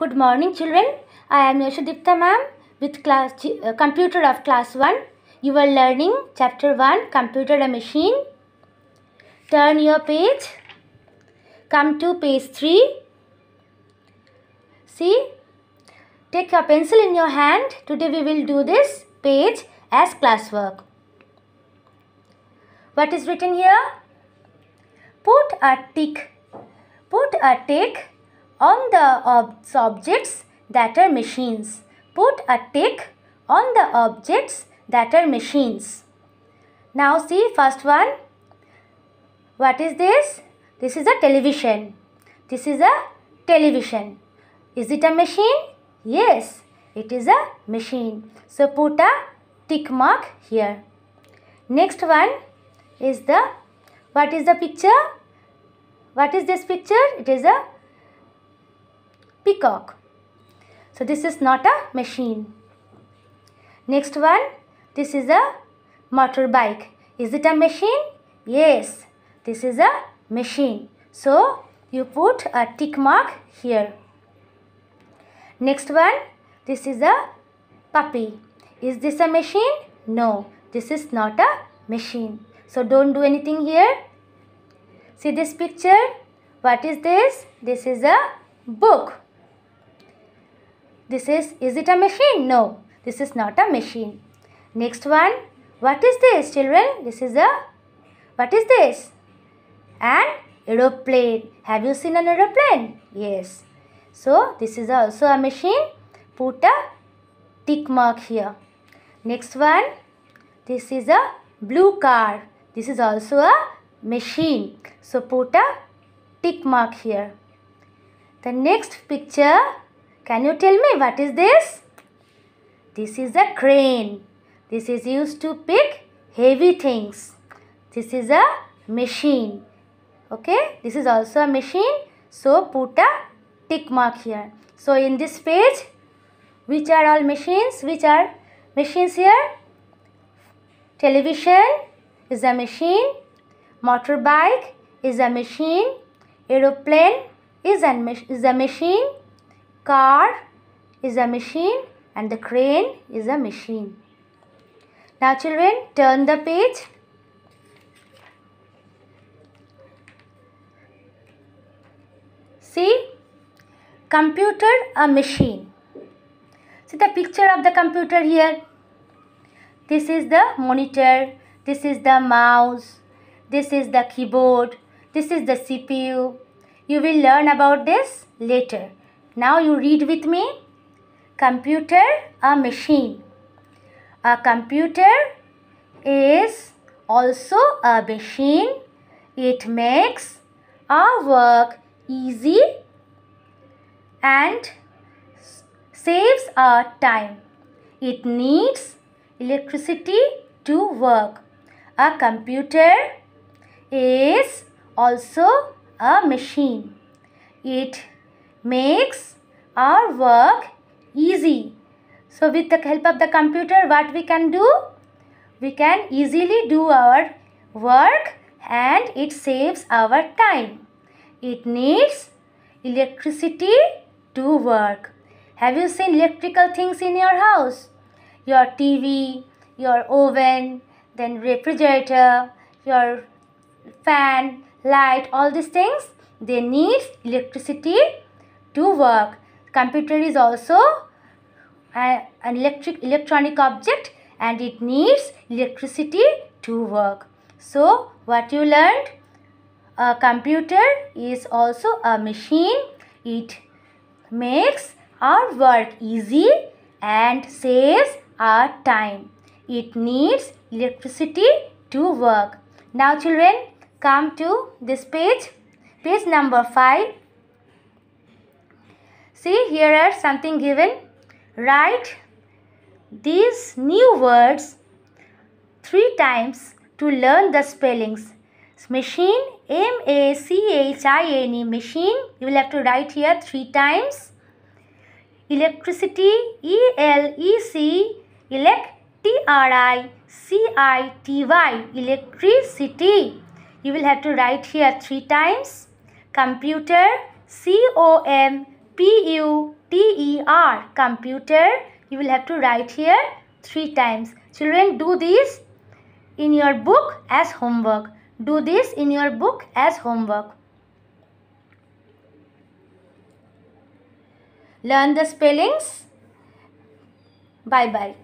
Good morning children. I am Yashadipta ma'am with class uh, computer of class 1. You are learning chapter 1 computer a machine. Turn your page. Come to page 3. See? Take your pencil in your hand. Today we will do this page as classwork. What is written here? Put a tick. Put a tick on the objects that are machines. Put a tick on the objects that are machines. Now see first one. What is this? This is a television. This is a television. Is it a machine? Yes, it is a machine. So put a tick mark here. Next one is the, what is the picture? What is this picture? It is a peacock. So this is not a machine. Next one, this is a motorbike. Is it a machine? Yes, this is a machine. So you put a tick mark here. Next one, this is a puppy. Is this a machine? No, this is not a machine. So don't do anything here. See this picture? What is this? This is a book. This is, is it a machine? No, this is not a machine. Next one, what is this children? This is a, what is this? An aeroplane. Have you seen an aeroplane? Yes. So, this is also a machine. Put a tick mark here. Next one, this is a blue car. This is also a machine. So, put a tick mark here. The next picture can you tell me what is this? This is a crane. This is used to pick heavy things. This is a machine. Okay, this is also a machine. So put a tick mark here. So in this page, which are all machines? Which are machines here? Television is a machine. Motorbike is a machine. Aeroplane is, is a machine. Car is a machine and the crane is a machine. Now children, turn the page. See, computer, a machine. See the picture of the computer here. This is the monitor, this is the mouse, this is the keyboard, this is the CPU. You will learn about this later. Now you read with me. Computer, a machine. A computer is also a machine. It makes our work easy and saves our time. It needs electricity to work. A computer is also a machine. It makes our work easy. So with the help of the computer what we can do? We can easily do our work and it saves our time. It needs electricity to work. Have you seen electrical things in your house? Your TV, your oven, then refrigerator, your fan, light, all these things, they need electricity to work. Computer is also an electric electronic object and it needs electricity to work. So what you learned? A computer is also a machine. It makes our work easy and saves our time. It needs electricity to work. Now children, come to this page, page number 5. See here are something given. Write these new words three times to learn the spellings. Machine, M-A-C-H-I-N-E, machine. You will have to write here three times. Electricity, E L E C E L E C T R I C I T Y. electricity. You will have to write here three times. Computer, C-O-M, P-U-T-E-R, computer. You will have to write here three times. Children, do this in your book as homework. Do this in your book as homework. Learn the spellings. Bye-bye.